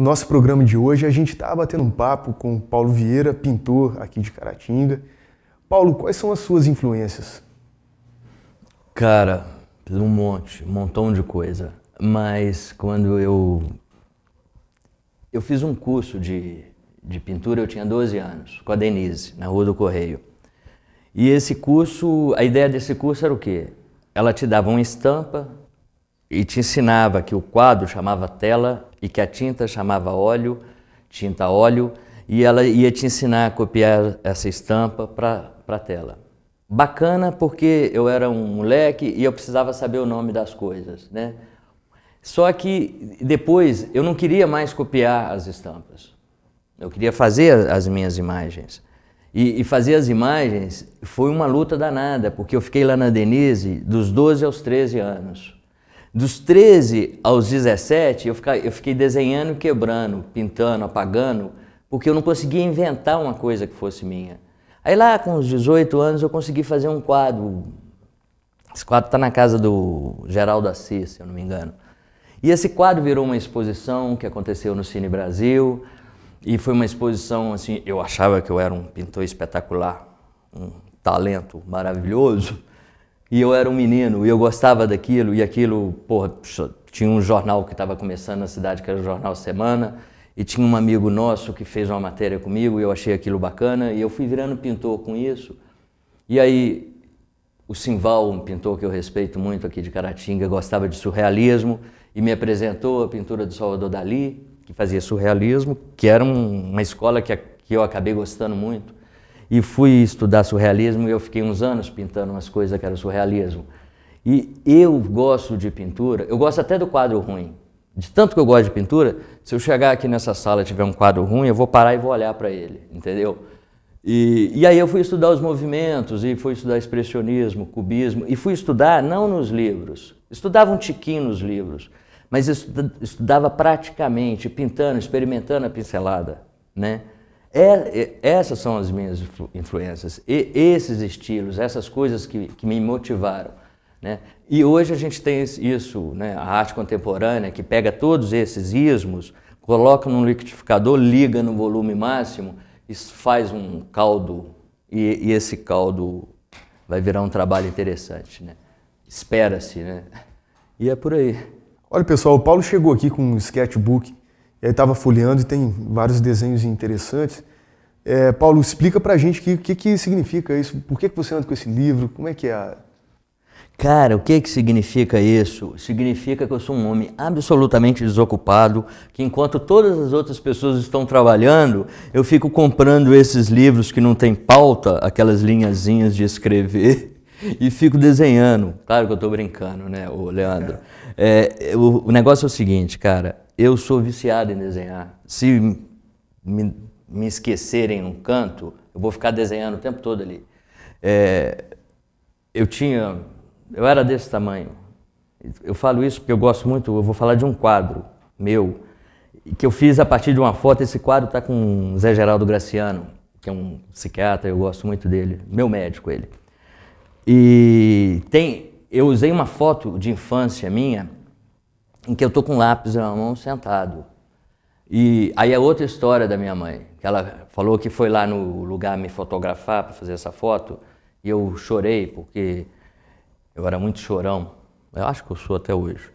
nosso programa de hoje, a gente está batendo um papo com Paulo Vieira, pintor aqui de Caratinga. Paulo, quais são as suas influências? Cara, um monte, um montão de coisa. Mas quando eu. Eu fiz um curso de, de pintura, eu tinha 12 anos, com a Denise, na Rua do Correio. E esse curso, a ideia desse curso era o quê? Ela te dava uma estampa, e te ensinava que o quadro chamava tela e que a tinta chamava óleo, tinta óleo, e ela ia te ensinar a copiar essa estampa para a tela. Bacana porque eu era um moleque e eu precisava saber o nome das coisas, né? Só que depois eu não queria mais copiar as estampas. Eu queria fazer as minhas imagens. E, e, fazer as imagens foi uma luta danada, porque eu fiquei lá na Denise dos 12 aos 13 anos. Dos 13 aos 17, eu, fica, eu fiquei desenhando e quebrando, pintando, apagando, porque eu não conseguia inventar uma coisa que fosse minha. Aí lá com os 18 anos eu consegui fazer um quadro. Esse quadro está na casa do Geraldo Assis, se eu não me engano. E esse quadro virou uma exposição que aconteceu no Cine Brasil. E foi uma exposição assim, eu achava que eu era um pintor espetacular, um talento maravilhoso. E eu era um menino e eu gostava daquilo e aquilo, porra, tinha um jornal que estava começando na cidade, que era o Jornal Semana, e tinha um amigo nosso que fez uma matéria comigo e eu achei aquilo bacana e eu fui virando pintor com isso. E aí o Simval, um pintor que eu respeito muito aqui de Caratinga, gostava de surrealismo e me apresentou a pintura do Salvador Dali, que fazia surrealismo, que era um, uma escola que, que eu acabei gostando muito e fui estudar surrealismo. e Eu fiquei uns anos pintando umas coisas que eram surrealismo. E eu gosto de pintura, eu gosto até do quadro ruim. De tanto que eu gosto de pintura, se eu chegar aqui nessa sala e tiver um quadro ruim, eu vou parar e vou olhar para ele, entendeu? E, e, aí eu fui estudar os movimentos, e fui estudar expressionismo, cubismo, e fui estudar não nos livros. Estudava um tiquinho nos livros, mas estudava praticamente, pintando, experimentando a pincelada, né? É, é, essas são as minhas influências, e esses estilos, essas coisas que, que me motivaram. Né? E hoje a gente tem isso, né? a arte contemporânea, que pega todos esses ismos, coloca num liquidificador, liga no volume máximo, e faz um caldo, e, e esse caldo vai virar um trabalho interessante. Né? Espera-se, né? E é por aí. Olha pessoal, o Paulo chegou aqui com um sketchbook e aí estava folheando e tem vários desenhos interessantes. É, Paulo, explica pra gente o que, que, que, significa isso, por que, que você anda com esse livro, como é que é a... Cara, o que, que significa isso? Significa que eu sou um homem absolutamente desocupado, que enquanto todas as outras pessoas estão trabalhando, eu fico comprando esses livros que não tem pauta, aquelas linhazinhas de escrever, e fico desenhando. Claro que eu estou brincando, né, ô Leandro? É. é, o, o negócio é o seguinte, cara, eu sou viciado em desenhar. Se me, me esquecerem num canto, eu vou ficar desenhando o tempo todo ali. É, eu tinha, eu era desse tamanho. Eu falo isso porque eu gosto muito. Eu vou falar de um quadro meu que eu fiz a partir de uma foto. Esse quadro está com o Zé Geraldo Graciano, que é um psiquiatra. Eu gosto muito dele, meu médico ele. E tem, eu usei uma foto de infância minha em que eu tô com um lápis na mão sentado. E aí é outra história da minha mãe, que ela falou que foi lá no lugar me fotografar para fazer essa foto, e eu chorei porque eu era muito chorão. Eu acho que eu sou até hoje.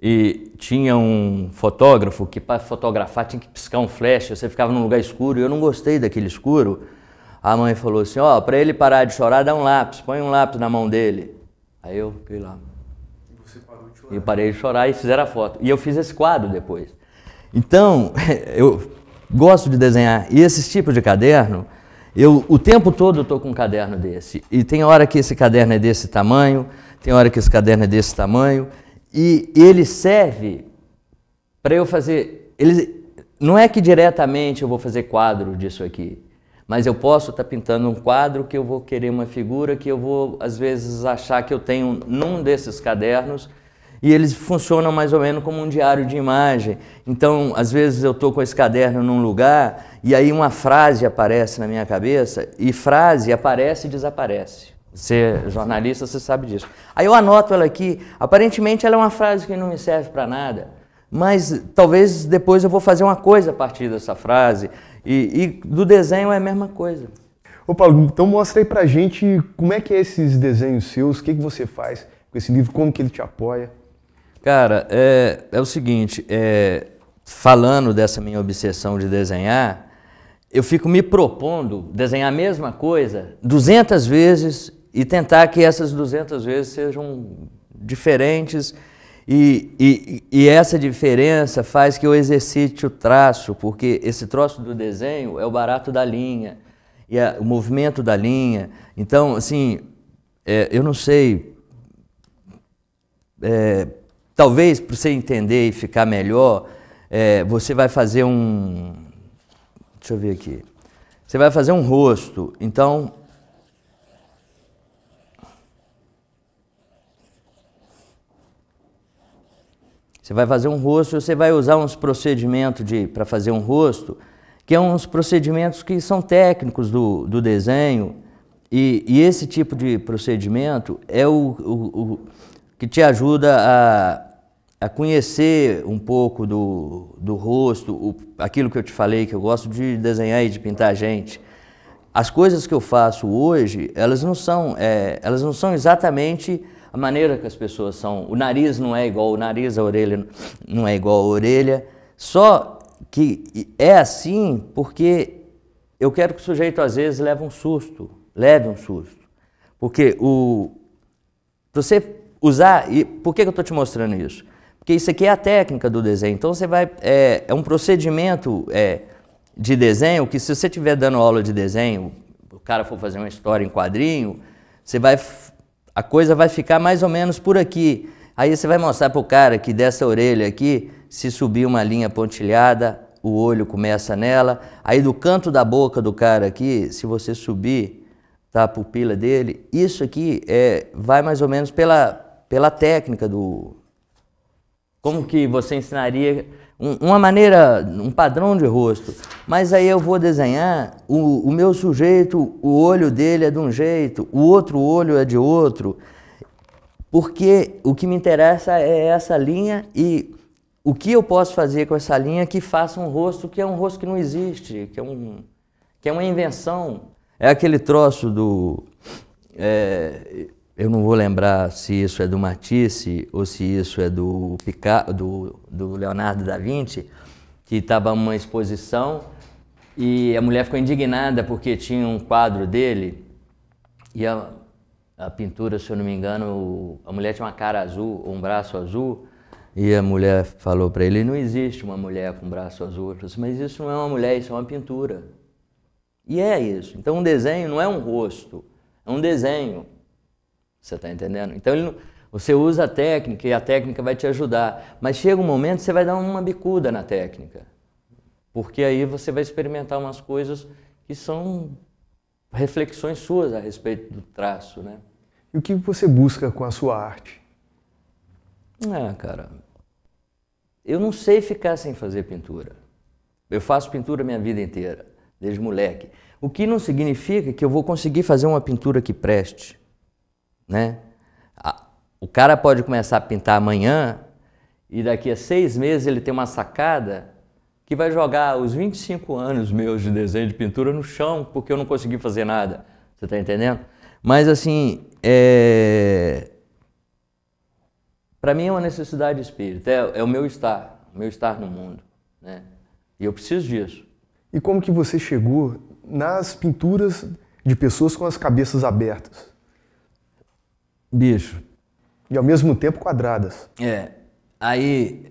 E tinha um fotógrafo que para fotografar tinha que piscar um flash, você ficava num lugar escuro, e eu não gostei daquele escuro. A mãe falou assim: "Ó, oh, para ele parar de chorar, dá um lápis, põe um lápis na mão dele". Aí eu fui lá você parou de chorar. Eu parei de chorar e fizeram a foto. E eu fiz esse quadro depois. Então, eu gosto de desenhar. E esses tipos de caderno, eu o tempo todo estou com um caderno desse. E tem hora que esse caderno é desse tamanho, tem hora que esse caderno é desse tamanho. E ele serve para eu fazer. Ele, não é que diretamente eu vou fazer quadro disso aqui, mas eu posso estar tá pintando um quadro que eu vou querer uma figura que eu vou, às vezes, achar que eu tenho num desses cadernos e eles funcionam mais ou menos como um diário de imagem. Então, às vezes eu estou com esse caderno num lugar e aí uma frase aparece na minha cabeça e frase aparece e desaparece. Você é jornalista, você sabe disso. Aí eu anoto ela aqui, aparentemente ela é uma frase que não me serve para nada, mas talvez depois eu vou fazer uma coisa a partir dessa frase, e, e do desenho é a mesma coisa. Ô Paulo, então mostra aí pra gente como é que é esses desenhos seus, o que, que você faz com esse livro, como que ele te apoia. Cara, é, é o seguinte, é, falando dessa minha obsessão de desenhar, eu fico me propondo desenhar a mesma coisa 200 vezes e tentar que essas 200 vezes sejam diferentes e, e, e, essa diferença faz que eu exercite o traço, porque esse troço do desenho é o barato da linha, e é o movimento da linha. Então, assim, é, eu não sei. É, talvez para você entender e ficar melhor, é, você vai fazer um. Deixa eu ver aqui. Você vai fazer um rosto. Então, Você vai fazer um rosto, você vai usar uns procedimentos para fazer um rosto, que são é uns procedimentos que são técnicos do, do desenho, e, e, esse tipo de procedimento é o, o, o que te ajuda a, a, conhecer um pouco do, do rosto, o, aquilo que eu te falei, que eu gosto de desenhar e de pintar gente. As coisas que eu faço hoje, elas não são, é, elas não são exatamente a maneira que as pessoas são. O nariz não é igual o nariz, a orelha não é igual a orelha. Só que é assim porque eu quero que o sujeito às vezes leve um susto, leve um susto. Porque o você usar, e por que eu estou te mostrando isso? Porque isso aqui é a técnica do desenho. Então você vai é, é um procedimento é, de desenho que se você estiver dando aula de desenho, o cara for fazer uma história em quadrinho, você vai a coisa vai ficar mais ou menos por aqui. Aí você vai mostrar para o cara que dessa orelha aqui, se subir uma linha pontilhada, o olho começa nela. Aí do canto da boca do cara aqui, se você subir tá, a pupila dele, isso aqui é, vai mais ou menos pela, pela técnica do. Como que você ensinaria um, uma maneira, um padrão de rosto. Mas aí eu vou desenhar o, o meu sujeito, o olho dele é de um jeito, o outro olho é de outro. Porque o que me interessa é essa linha e o que eu posso fazer com essa linha que faça um rosto que é um rosto que não existe, que é, um, que é uma invenção. É aquele troço do. É, eu não vou lembrar se isso é do Matisse ou se isso é do, Picasso, do, do Leonardo da Vinci, que estava uma exposição e a mulher ficou indignada porque tinha um quadro dele e a, a pintura, se eu não me engano, a mulher tinha uma cara azul, um braço azul, e a mulher falou para ele: não existe uma mulher com braço azul. Ele disse, assim, mas isso não é uma mulher, isso é uma pintura. E é isso. Então, um desenho não é um rosto, é um desenho. Você está entendendo? Então ele você usa a técnica e a técnica vai te ajudar, mas chega um momento que você vai dar uma bicuda na técnica, porque aí você vai experimentar umas coisas que são reflexões suas a respeito do traço, né? E o que você busca com a sua arte? Ah, cara, eu não sei ficar sem fazer pintura. Eu faço pintura minha vida inteira, desde moleque. O que não significa que eu vou conseguir fazer uma pintura que preste né? O cara pode começar a pintar amanhã e daqui a seis meses ele tem uma sacada que vai jogar os 25 anos meus de desenho de pintura no chão porque eu não consegui fazer nada. Você está entendendo? Mas assim, é... para mim é uma necessidade espírita, é, é o meu estar, o meu estar no mundo. Né? E eu preciso disso. E como que você chegou nas pinturas de pessoas com as cabeças abertas? Bicho. E ao mesmo tempo quadradas. É. Aí,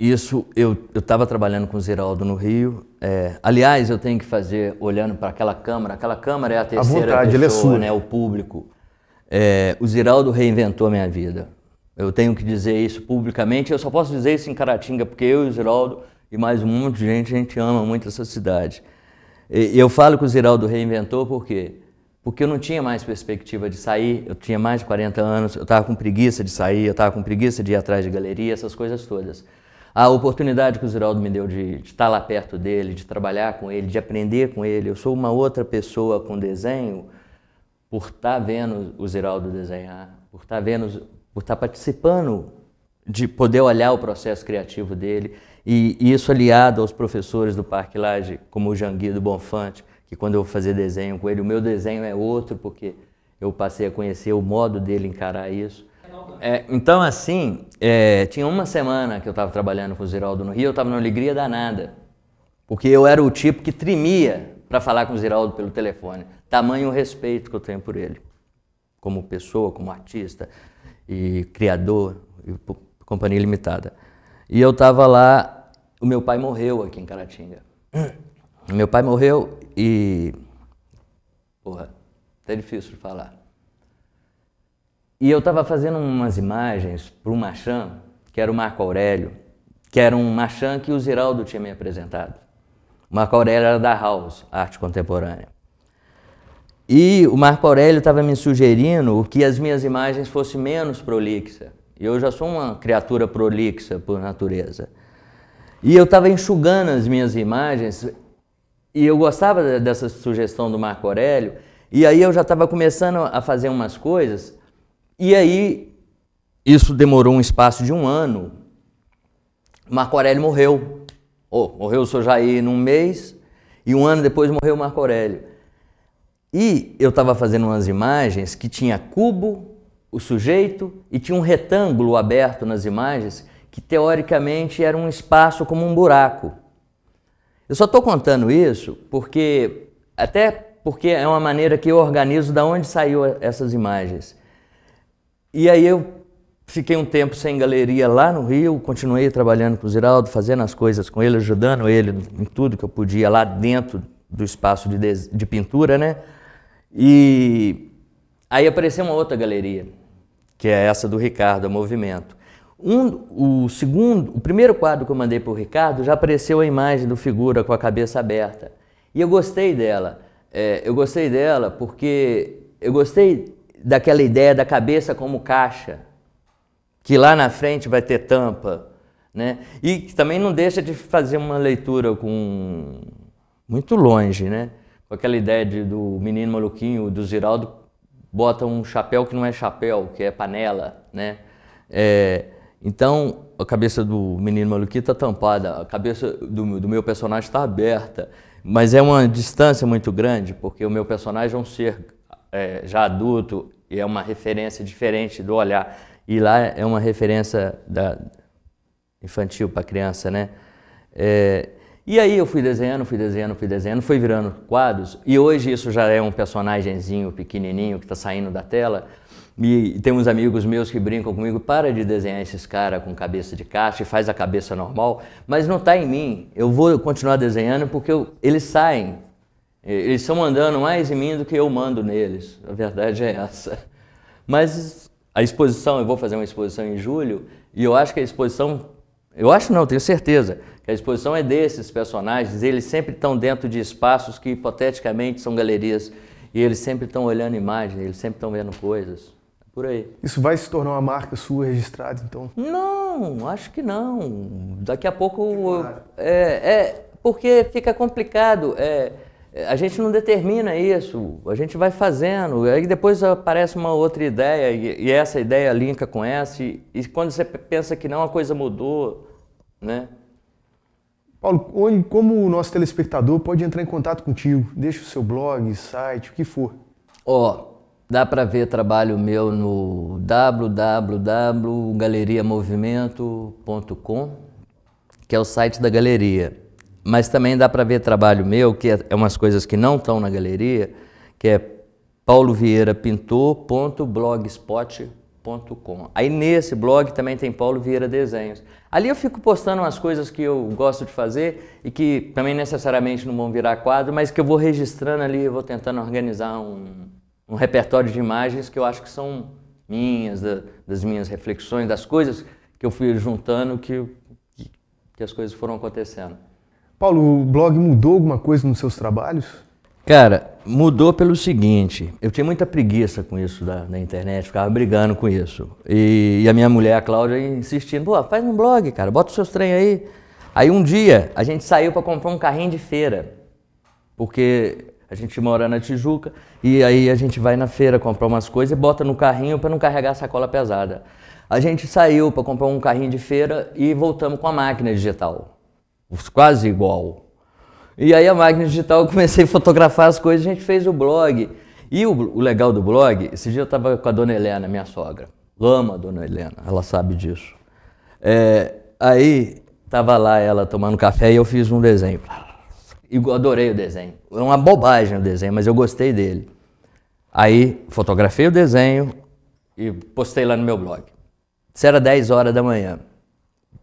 isso, eu estava trabalhando com o Ziraldo no Rio. É, aliás, eu tenho que fazer, olhando para aquela câmara, aquela câmara é a terceira a vontade, é pessoa, é né? O público. É, o Ziraldo reinventou a minha vida. Eu tenho que dizer isso publicamente. Eu só posso dizer isso em Caratinga, porque eu e o Ziraldo e mais um monte de gente, a gente ama muito essa cidade. E, eu falo que o Ziraldo reinventou porque porque eu não tinha mais perspectiva de sair, eu tinha mais de 40 anos, eu estava com preguiça de sair, eu estava com preguiça de ir atrás de galeria, essas coisas todas. A oportunidade que o Ziraldo me deu de, de estar tá lá perto dele, de trabalhar com ele, de aprender com ele, eu sou uma outra pessoa com desenho por estar tá vendo o Ziraldo desenhar, por estar tá vendo, por estar participando de poder olhar o processo criativo dele e, e isso aliado aos professores do Parque Lage, como o Jangui do Bonfante, que quando eu vou fazer desenho com ele, o meu desenho é outro, porque eu passei a conhecer o modo dele encarar isso. É, então, assim, é, tinha uma semana que eu estava trabalhando com o Ziraldo no Rio, eu estava na alegria danada, porque eu era o tipo que tremia para falar com o Ziraldo pelo telefone. Tamanho o respeito que eu tenho por ele, como pessoa, como artista e criador, e companhia limitada. E eu estava lá, o meu pai morreu aqui em Caratinga. Meu pai morreu e. Porra, tá difícil de falar. E eu estava fazendo umas imagens para um machã, que era o Marco Aurélio, que era um machã que o Ziraldo tinha me apresentado. O Marco Aurélio era da House, arte contemporânea. E o Marco Aurélio estava me sugerindo que as minhas imagens fossem menos prolixas. E eu já sou uma criatura prolixa por natureza. E eu estava enxugando as minhas imagens e eu gostava dessa sugestão do Marco Aurélio, e aí eu já estava começando a fazer umas coisas, e aí isso demorou um espaço de um ano. Marco Aurélio morreu. Oh, morreu o Sr. Jair num mês, e um ano depois morreu o Marco Aurélio. E eu estava fazendo umas imagens que tinha cubo, o sujeito, e tinha um retângulo aberto nas imagens, que teoricamente era um espaço como um buraco. Eu só estou contando isso porque, até porque é uma maneira que eu organizo de onde saiu essas imagens. E aí eu fiquei um tempo sem galeria lá no Rio, continuei trabalhando com o Ziraldo, fazendo as coisas com ele, ajudando ele em tudo que eu podia lá dentro do espaço de, de pintura, né? E aí apareceu uma outra galeria, que é essa do Ricardo, a Movimento. Um, o segundo, o primeiro quadro que eu mandei para o Ricardo já apareceu a imagem do figura com a cabeça aberta. E eu gostei dela. É, eu gostei dela porque eu gostei daquela ideia da cabeça como caixa, que lá na frente vai ter tampa, né? E que também não deixa de fazer uma leitura com muito longe, né? Com aquela ideia de, do menino maluquinho, do Ziraldo, bota um chapéu que não é chapéu, que é panela, né? É, então, a cabeça do menino maluquinho está tampada, a cabeça do, do meu personagem está aberta, mas é uma distância muito grande, porque o meu personagem é um ser é, já adulto e é uma referência diferente do olhar. E lá é uma referência da infantil para criança, né? É, e aí eu fui desenhando, fui desenhando, fui desenhando, fui virando quadros, e hoje isso já é um personagemzinho pequenininho que está saindo da tela. E tem uns amigos meus que brincam comigo, para de desenhar esses caras com cabeça de caixa e faz a cabeça normal, mas não está em mim. Eu vou continuar desenhando porque eu, eles saem. Eles estão mandando mais em mim do que eu mando neles. A verdade é essa. Mas a exposição, eu vou fazer uma exposição em julho, e eu acho que a exposição, eu acho não, tenho certeza, que a exposição é desses personagens, eles sempre estão dentro de espaços que hipoteticamente são galerias, e eles sempre estão olhando imagens, eles sempre estão vendo coisas. Por aí. Isso vai se tornar uma marca sua registrada, então? Não, acho que não. Daqui a pouco. Claro. É, é, porque fica complicado. É, é, a gente não determina isso, a gente vai fazendo, aí depois aparece uma outra ideia e, essa ideia linka com essa, e, e quando você pensa que não, a coisa mudou, né? Paulo, como o nosso telespectador pode entrar em contato contigo? Deixa o seu blog, site, o que for. Ó, Dá para ver trabalho meu no www.galeriamovimento.com, que é o site da galeria. Mas também dá para ver trabalho meu, que é, é umas coisas que não estão na galeria, que é paulovieirapintor.blogspot.com. Aí nesse blog também tem Paulo Vieira Desenhos. Ali eu fico postando umas coisas que eu gosto de fazer e que também necessariamente não vão virar quadro, mas que eu vou registrando ali, eu vou tentando organizar um um repertório de imagens que eu acho que são minhas, da, das minhas reflexões, das coisas que eu fui juntando que, que, que as coisas foram acontecendo. Paulo, o blog mudou alguma coisa nos seus trabalhos? Cara, mudou pelo seguinte: eu tinha muita preguiça com isso da, da internet, ficava brigando com isso. E, e, a minha mulher, a Cláudia, insistindo: pô, faz um blog, cara, bota os seus trem aí. Aí um dia a gente saiu para comprar um carrinho de feira, porque a gente mora na Tijuca e aí a gente vai na feira comprar umas coisas e bota no carrinho para não carregar a sacola pesada. A gente saiu para comprar um carrinho de feira e voltamos com a máquina digital. Quase igual. E aí a máquina digital eu comecei a fotografar as coisas, a gente fez o blog. E o, o legal do blog, esse dia eu estava com a dona Helena, minha sogra. ama a dona Helena, ela sabe disso. É, aí estava lá ela tomando café e eu fiz um desenho eu adorei o desenho. É uma bobagem o desenho, mas eu gostei dele. Aí fotografei o desenho e postei lá no meu blog. Isso era 10 horas da manhã.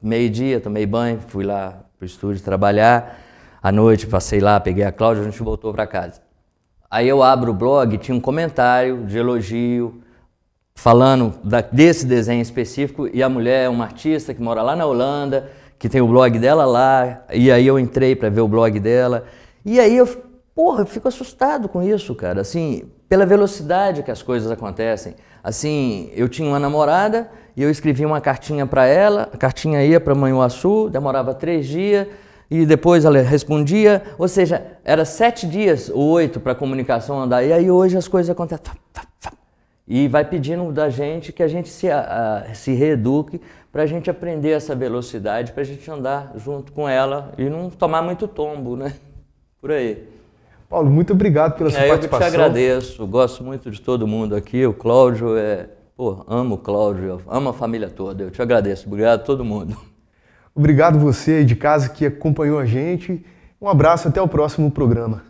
Meio-dia, tomei banho, fui lá pro estúdio trabalhar. À noite passei lá, peguei a Cláudia, a gente voltou para casa. Aí eu abro o blog, tinha um comentário de elogio falando da, desse desenho específico e a mulher é uma artista que mora lá na Holanda que tem o blog dela lá, e aí eu entrei para ver o blog dela. E aí eu, porra, eu fico assustado com isso, cara, assim, pela velocidade que as coisas acontecem. Assim, eu tinha uma namorada e eu escrevia uma cartinha para ela, a cartinha ia para Manhuaçu, demorava três dias, e depois ela respondia, ou seja, era sete dias ou oito para a comunicação andar, e aí hoje as coisas acontecem. E vai pedindo da gente que a gente se, a, se reeduque para a gente aprender essa velocidade, para a gente andar junto com ela e não tomar muito tombo, né? Por aí. Paulo, muito obrigado pela sua é, participação. Eu te agradeço, gosto muito de todo mundo aqui. O Cláudio é. Pô, amo o Cláudio, amo a família toda. Eu te agradeço, obrigado a todo mundo. Obrigado você aí de casa que acompanhou a gente. Um abraço, até o próximo programa.